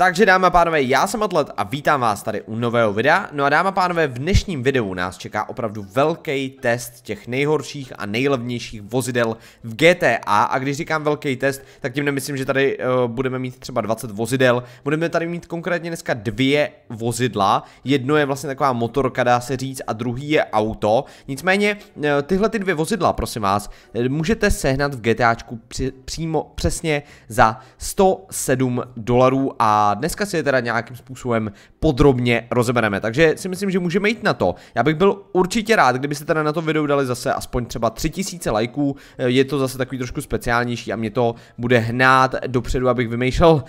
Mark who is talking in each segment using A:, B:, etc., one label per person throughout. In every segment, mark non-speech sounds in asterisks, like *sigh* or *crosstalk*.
A: Takže dámy a pánové, já jsem Atlet a vítám vás tady u nového videa. No a dámy a pánové, v dnešním videu nás čeká opravdu velký test těch nejhorších a nejlevnějších vozidel v GTA. A když říkám velký test, tak tím nemyslím, že tady uh, budeme mít třeba 20 vozidel. Budeme tady mít konkrétně dneska dvě vozidla. Jedno je vlastně taková motorka, dá se říct, a druhý je auto. Nicméně uh, tyhle ty dvě vozidla, prosím vás, eh, můžete sehnat v GTAčku při, přímo přesně za 107 dolarů a dneska si je teda nějakým způsobem podrobně rozebereme. Takže si myslím, že můžeme jít na to. Já bych byl určitě rád, kdybyste teda na to video dali zase aspoň třeba 3000 lajků, eh, je to zase takový trošku speciálnější a mě to bude hnát dopředu, abych vymýšlel o,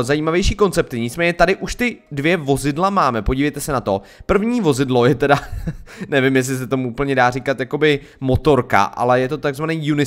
A: eh, zajímavější koncepty. Nicméně tady už ty dvě vozidla máme, podívejte se na to. První vozidlo je teda, *laughs* nevím jestli se tomu úplně dá říkat, jakoby motorka, ale je to takzvaný unicycle,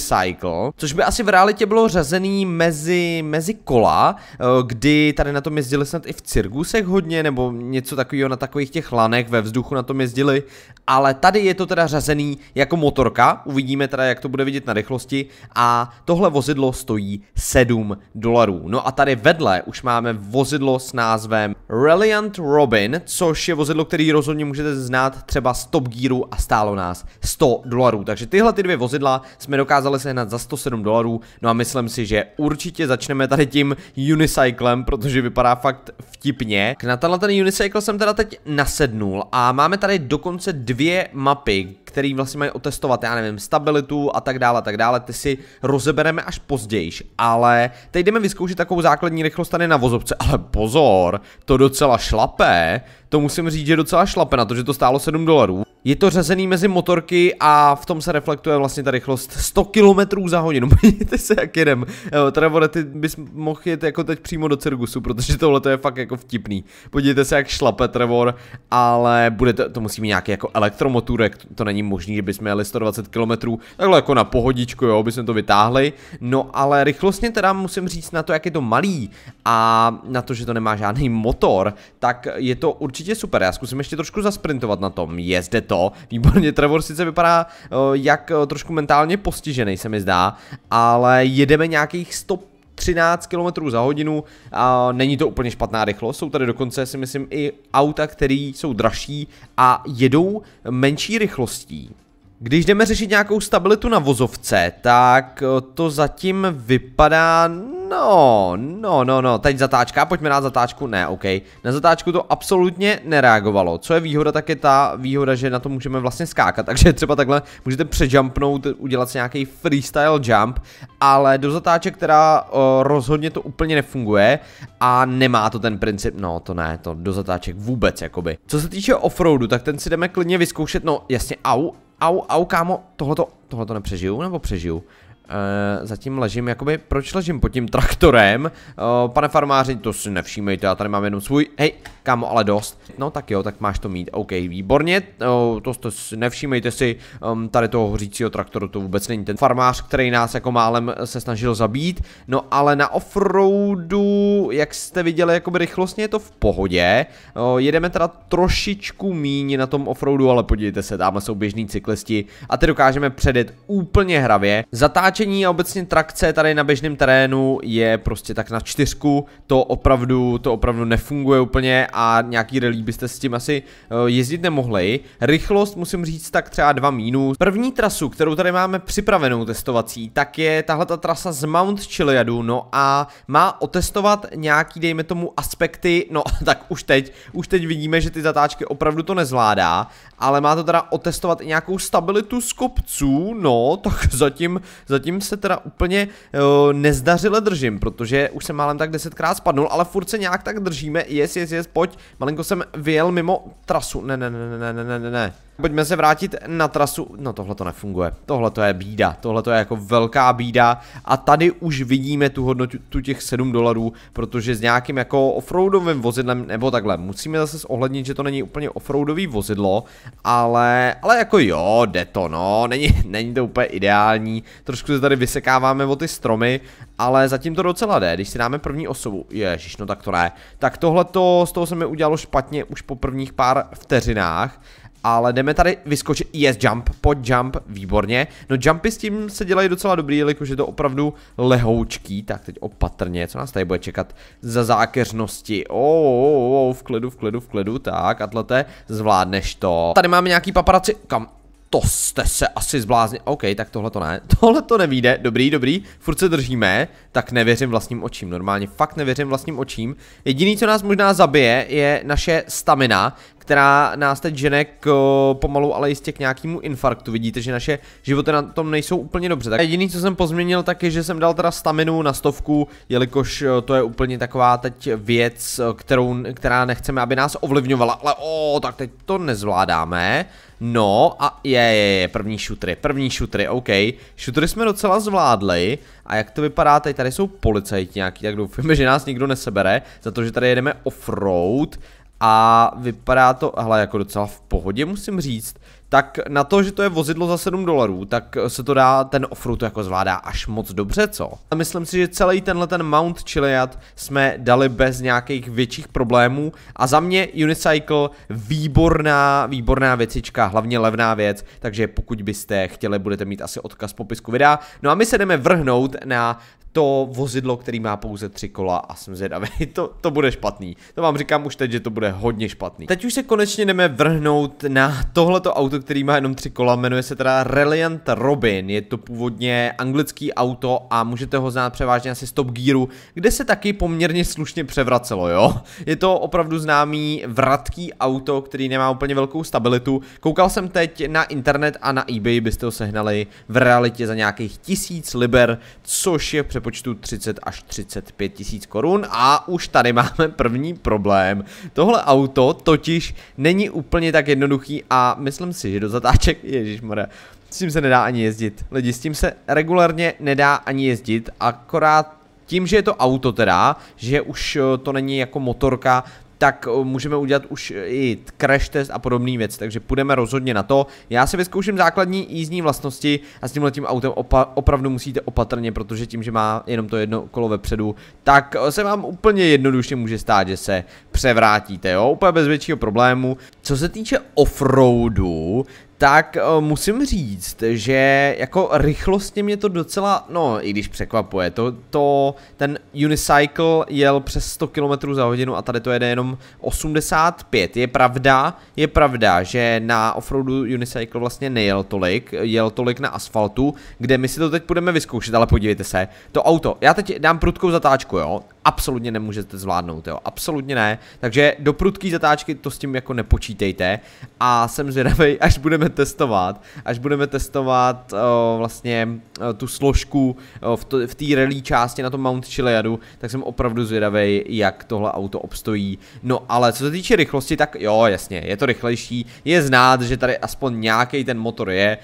A: což by asi v realitě bylo řazený mezi, mezi kola, eh, kdy tady na tom jezdili snad i v cirkusech hodně, nebo něco takového na takových těch lanech ve vzduchu na tom jezdili, ale tady je to teda řazený jako motorka, uvidíme teda, jak to bude vidět na rychlosti a tohle vozidlo stojí 7 dolarů. No a tady vedle už máme vozidlo s názvem Reliant Robin, což je vozidlo, který rozhodně můžete znát třeba z Top Gearu a stálo nás 100 dolarů. Takže tyhle ty dvě vozidla jsme dokázali sehnat za 107 dolarů, no a myslím si, že určitě začneme tady tím unicyclem, protože vypadá vypadá fakt vtipně. Na tenhle ten unicycle jsem teda teď nasednul a máme tady dokonce dvě mapy, který vlastně mají otestovat, já nevím, stabilitu a tak dále, tak dále, ty si rozebereme až později, ale teď jdeme vyzkoušet takovou základní rychlost tady na vozovce, ale pozor, to docela šlapé, to musím říct, že docela šlape na to, že to stálo 7 dolarů je to řazený mezi motorky a v tom se reflektuje vlastně ta rychlost 100 km za hodinu. *laughs* Podívejte se, jak jedem. Trevor, ty bys mohl jet jako teď přímo do cirkusu, protože tohle je fakt jako vtipný. Podívejte se, jak šlape Trevor, ale bude to, to musí mít nějaký jako elektromotůrek, to není možný, že bychom jeli 120 km, takhle jako na pohodičku, jo, bychom to vytáhli. No ale rychlostně teda musím říct na to, jak je to malý a na to, že to nemá žádný motor, tak je to určitě super. Já zkusím ještě trošku zasprintovat na tom. Je zde to, výborně, Trevor sice vypadá uh, jak uh, trošku mentálně postižený se mi zdá, ale jedeme nějakých 100 13 km za hodinu a není to úplně špatná rychlost. Jsou tady dokonce si myslím i auta, které jsou dražší a jedou menší rychlostí. Když jdeme řešit nějakou stabilitu na vozovce, tak eh, to zatím vypadá No, no, no, no, teď zatáčka, pojďme na zatáčku, ne, ok. Na zatáčku to absolutně nereagovalo, co je výhoda, tak je ta výhoda, že na to můžeme vlastně skákat, *laughs* takže třeba takhle můžete přejumpnout, udělat si nějaký freestyle jump, ale do zatáček která o, rozhodně to úplně nefunguje a nemá to ten princip, no to ne, to do zatáček vůbec jakoby. Co se týče offroadu, tak ten si jdeme klidně vyzkoušet, no jasně, au, au, au, kámo, tohleto, tohleto nepřežiju, nebo přežiju? Uh, zatím ležím, jakoby, proč ležím pod tím traktorem? Uh, pane farmáři, to si nevšímejte, já tady mám jenom svůj, hej, kámo, ale dost. No tak jo, tak máš to mít, ok, výborně, uh, to, to si nevšímejte si, um, tady toho hořícího traktoru, to vůbec není ten farmář, který nás jako málem se snažil zabít, no ale na offroadu, jak jste viděli, jakoby rychlostně je to v pohodě, uh, jedeme teda trošičku míň na tom offroadu, ale podívejte se, tamhle jsou běžní cyklisti a ty dokážeme předet úplně hravě, Zatáč natáčení a obecně trakce tady na běžném terénu je prostě tak na čtyřku, to opravdu, to opravdu nefunguje úplně a nějaký relí byste s tím asi eh, jezdit nemohli. Rychlost musím říct tak třeba 2 mínus. První trasu, kterou tady máme připravenou testovací, tak je tahle ta trasa z Mount Chiliadu, no a má otestovat nějaký, dejme tomu, aspekty, no *laughs* tak už teď, už teď vidíme, že ty zatáčky opravdu to nezvládá, ale má to teda otestovat i nějakou stabilitu z kopců, no tak zatím, zatím zatím se teda úplně uh, nezdařile držím, protože už jsem málem tak desetkrát spadnul, ale furt se nějak tak držíme, jest, jest, jest, pojď, malinko jsem vyjel mimo trasu, ne, ne, ne, ne, ne, ne, ne, ne. Pojďme se vrátit na trasu. No tohle to nefunguje. Tohle to je bída. Tohle to je jako velká bída. A tady už vidíme tu hodnotu tu těch 7 dolarů, protože s nějakým jako offroadovým vozidlem, nebo takhle, musíme zase zohlednit, že to není úplně offroadový vozidlo, ale, ale jako jo, jde to, no. Není, není to úplně ideální. Trošku se tady vysekáváme o ty stromy, ale zatím to docela jde. Když si dáme první osobu, ježiš, no tak to ne. Tak tohle to z toho se mi udělalo špatně už po prvních pár vteřinách. Ale jdeme tady vyskočit, yes jump, pod jump, výborně. No jumpy s tím se dělají docela dobrý, jelikož je to opravdu lehoučký, tak teď opatrně, co nás tady bude čekat za zákeřnosti. Oh, oh, oh, v klidu, v klidu, v klidu, tak atlete, zvládneš to. Tady máme nějaký paparaci, kam, to jste se asi zblázni. OK, tak tohle to ne. *laughs* Tohle to nevíde. Dobrý, dobrý. Furt se držíme. Tak nevěřím vlastním očím. Normálně fakt nevěřím vlastním očím. Jediný, co nás možná zabije, je naše stamina která nás teď žene k, pomalu, ale jistě k nějakému infarktu. Vidíte, že naše životy na tom nejsou úplně dobře. Tak jediný, co jsem pozměnil, tak je, že jsem dal teda staminu na stovku, jelikož to je úplně taková teď věc, kterou, která nechceme, aby nás ovlivňovala. Ale o, tak teď to nezvládáme. No a je, je, je, první šutry, první šutry, OK. Šutry jsme docela zvládli. A jak to vypadá tady, Tady jsou policajti nějaký, tak doufujeme, že nás nikdo nesebere. Za to, že tady jedeme offroad a vypadá to, hle, jako docela v pohodě musím říct, tak na to, že to je vozidlo za 7 dolarů, tak se to dá, ten offroad jako zvládá až moc dobře, co? A myslím si, že celý tenhle ten Mount Chiliad jsme dali bez nějakých větších problémů a za mě Unicycle výborná, výborná věcička, hlavně levná věc, takže pokud byste chtěli, budete mít asi odkaz v popisku videa. No a my se jdeme vrhnout na to vozidlo, který má pouze tři kola a jsem zvědavý, *laughs* to, to bude špatný. To vám říkám už teď, že to bude hodně špatný. Teď už se konečně jdeme vrhnout na tohleto auto, který má jenom tři kola, jmenuje se teda Reliant Robin, je to původně anglický auto a můžete ho znát převážně asi z Top Gearu, kde se taky poměrně slušně převracelo, jo. Je to opravdu známý vratký auto, který nemá úplně velkou stabilitu. Koukal jsem teď na internet a na eBay byste ho sehnali v realitě za nějakých tisíc liber, což je přepočtu 30 až 35 tisíc korun a už tady máme první problém. Tohle auto totiž není úplně tak jednoduchý a myslím si, že do zatáček, *laughs* ježišmore, s tím se nedá ani jezdit. Lidi, s tím se regulárně nedá ani jezdit, akorát tím, že je to auto teda, že už eh, to není jako motorka, tak eh, můžeme udělat už eh, i crash test a podobný věc, takže půjdeme rozhodně na to. Já si vyzkouším základní jízdní vlastnosti a s tímhle tím autem opa opravdu musíte opatrně, protože tím, že má jenom to jedno kolo vepředu, tak eh, se vám úplně jednoduše může stát, že se převrátíte, jo, úplně bez většího problému. Co se týče offroadu, tak uh, musím říct, že jako rychlostně mě to docela, no i když překvapuje, to, to ten unicycle jel přes 100 km za hodinu a tady to jede jenom 85. Je pravda, je pravda, že na offroadu unicycle vlastně nejel tolik, jel tolik na asfaltu, kde my si to teď budeme vyzkoušet, ale podívejte se, to auto, já teď dám prudkou zatáčku, jo, absolutně nemůžete zvládnout, jo, absolutně ne. Takže do prudký zatáčky to s tím jako nepočítejte a jsem zvědavý, až budeme testovat, až budeme testovat o, eh, vlastně o, eh, tu složku eh, o, v, té rally části na tom Mount Chiliadu, tak jsem opravdu zvědavý, jak tohle auto obstojí. No ale co se týče rychlosti, tak jo, jasně, je to rychlejší, je znát, že tady aspoň nějaký ten motor je,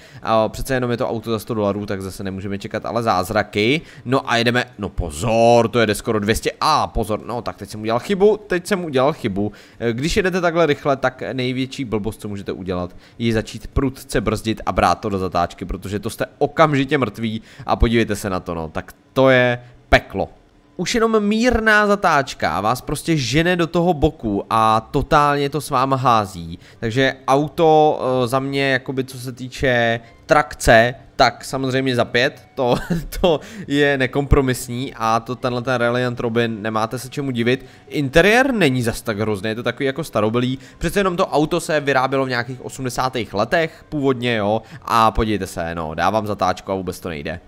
A: o, přece jenom je to auto za 100 dolarů, tak zase nemůžeme čekat ale zázraky. No a jedeme, no pozor, to jede skoro 200 ještě, prostě, a pozor, no tak teď jsem udělal chybu, teď jsem udělal chybu. E, když jedete takhle rychle, tak největší blbost, co můžete udělat, je začít prudce brzdit a brát to do zatáčky, protože to jste okamžitě mrtví a podívejte se na to, no, tak to je peklo už jenom mírná zatáčka vás prostě žene do toho boku a totálně to s váma hází. Takže auto eh, za mě, jakoby co se týče trakce, tak samozřejmě za pět, to, *laughs* to je nekompromisní a to tenhle ten Reliant Robin nemáte se čemu divit. Interiér není zas tak hrozný, je to takový jako starobylý, přece jenom to auto se vyrábělo v nějakých 80. letech původně, jo, a podívejte se, no, dávám zatáčku a vůbec to nejde.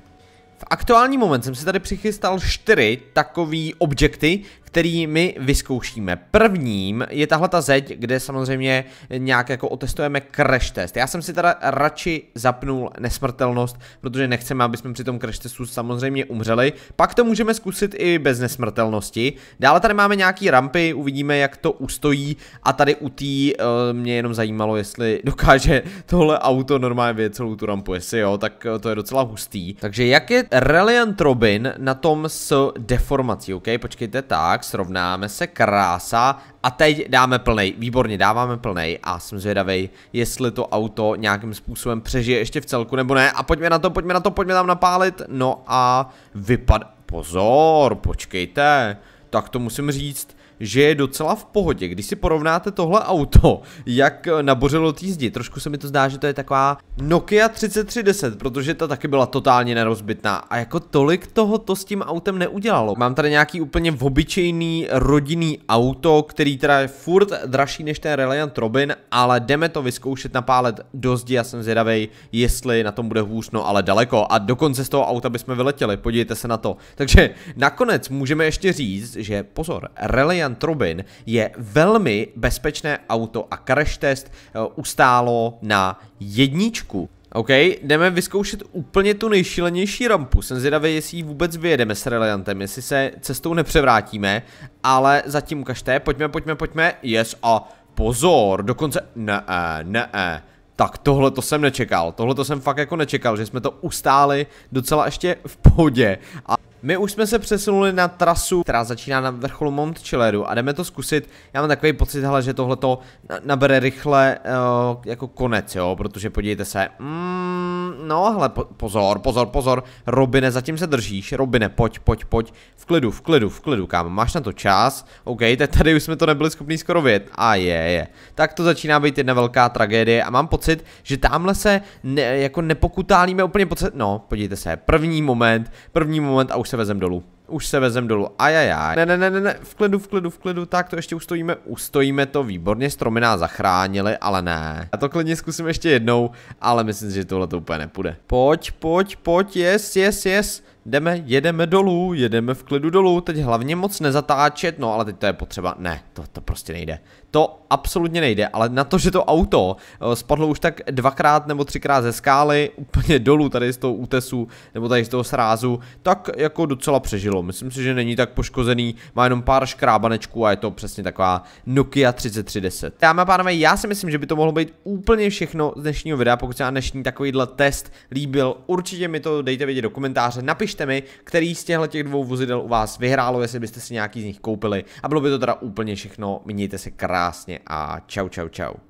A: V aktuální moment jsem si tady přichystal čtyři takové objekty, který my vyzkoušíme. Prvním je tahle ta zeď, kde samozřejmě nějak jako otestujeme crash test. Já jsem si teda radši zapnul nesmrtelnost, protože nechceme, aby jsme při tom crash testu samozřejmě umřeli. Pak to můžeme zkusit i bez nesmrtelnosti. Dále tady máme nějaký rampy, uvidíme, jak to ustojí. A tady u té eh, mě jenom zajímalo, jestli dokáže tohle auto normálně vědět celou tu rampu, jestli jo, tak eh, to je docela hustý. Takže jak je Reliant Robin na tom s deformací, ok? Počkejte, tak tak, srovnáme se, krása. A teď dáme plnej, výborně, dáváme plnej a jsem zvědavý, jestli to auto nějakým způsobem přežije ještě v celku nebo ne. A pojďme na to, pojďme na to, pojďme tam napálit. No a vypad... Pozor, počkejte. Tak to musím říct že je docela v pohodě. Když si porovnáte tohle auto, jak nabořilo té zdi, trošku se mi to zdá, že to je taková Nokia 3310, protože ta taky byla totálně nerozbitná a jako tolik toho to s tím autem neudělalo. Mám tady nějaký úplně obyčejný rodinný auto, který teda je furt dražší než ten Reliant Robin, ale jdeme to vyzkoušet napálet do zdi, já jsem zvědavej, jestli na tom bude hůř, no ale daleko a dokonce z toho auta bychom vyletěli, podívejte se na to. Takže nakonec můžeme ještě říct, že pozor, Reliant Brian Trubin je velmi bezpečné auto a crash test eh, ustálo na jedničku. OK, jdeme vyzkoušet úplně tu nejšílenější rampu. Jsem zvědavý, jestli ji vůbec vyjedeme s Reliantem, jestli se cestou nepřevrátíme, ale zatím ukažte, pojďme, pojďme, pojďme, yes a pozor, dokonce, ne, ne, ne. Tak tohle to jsem nečekal, tohle to jsem fakt jako nečekal, že jsme to ustáli docela ještě v pohodě a my už jsme se přesunuli na trasu, která začíná na vrcholu Montcheleru a jdeme to zkusit. Já mám takový pocit, hele, že tohle to nabere rychle uh, jako konec, jo, protože podívejte se. Mm, no, hele, po pozor, pozor, pozor. Robine, zatím se držíš. Robine, pojď, pojď, pojď. V klidu, v klidu, v klidu, kámo. Máš na to čas. OK, tak tady už jsme to nebyli schopni skoro vědět. A je, je. Tak to začíná být jedna velká tragédie a mám pocit, že tamhle se ne, jako nepokutálíme úplně pocit. No, podívejte se. První moment, první moment a už už se vezem dolů. Už se vezem dolů. Ajajaj. Ne, ne, ne, ne, ne, v klidu, v klidu, v klidu. Tak to ještě ustojíme. Ustojíme to výborně. Stromy nás zachránili, ale ne. Já to klidně zkusím ještě jednou, ale myslím, že tohle to úplně nepůjde. Pojď, pojď, pojď, yes, yes, yes jdeme, jedeme dolů, jedeme v klidu dolů, teď hlavně moc nezatáčet, no ale teď to je potřeba, ne, to, to prostě nejde. To absolutně nejde, ale na to, že to auto eh, spadlo už tak dvakrát nebo třikrát ze skály, úplně dolů tady z toho útesu, nebo tady z toho srázu, tak jako docela přežilo. Myslím si, že není tak poškozený, má jenom pár škrábanečků a je to přesně taková Nokia 3310. Dámy a pánové, já si myslím, že by to mohlo být úplně všechno z dnešního videa, pokud se vám dnešní takovýhle test líbil, určitě mi to dejte vědět do komentáře, napište napište mi, který z těchto těch dvou vozidel u vás vyhrálo, jestli byste si nějaký z nich koupili. A bylo by to teda úplně všechno. Mějte se krásně a čau, čau, čau.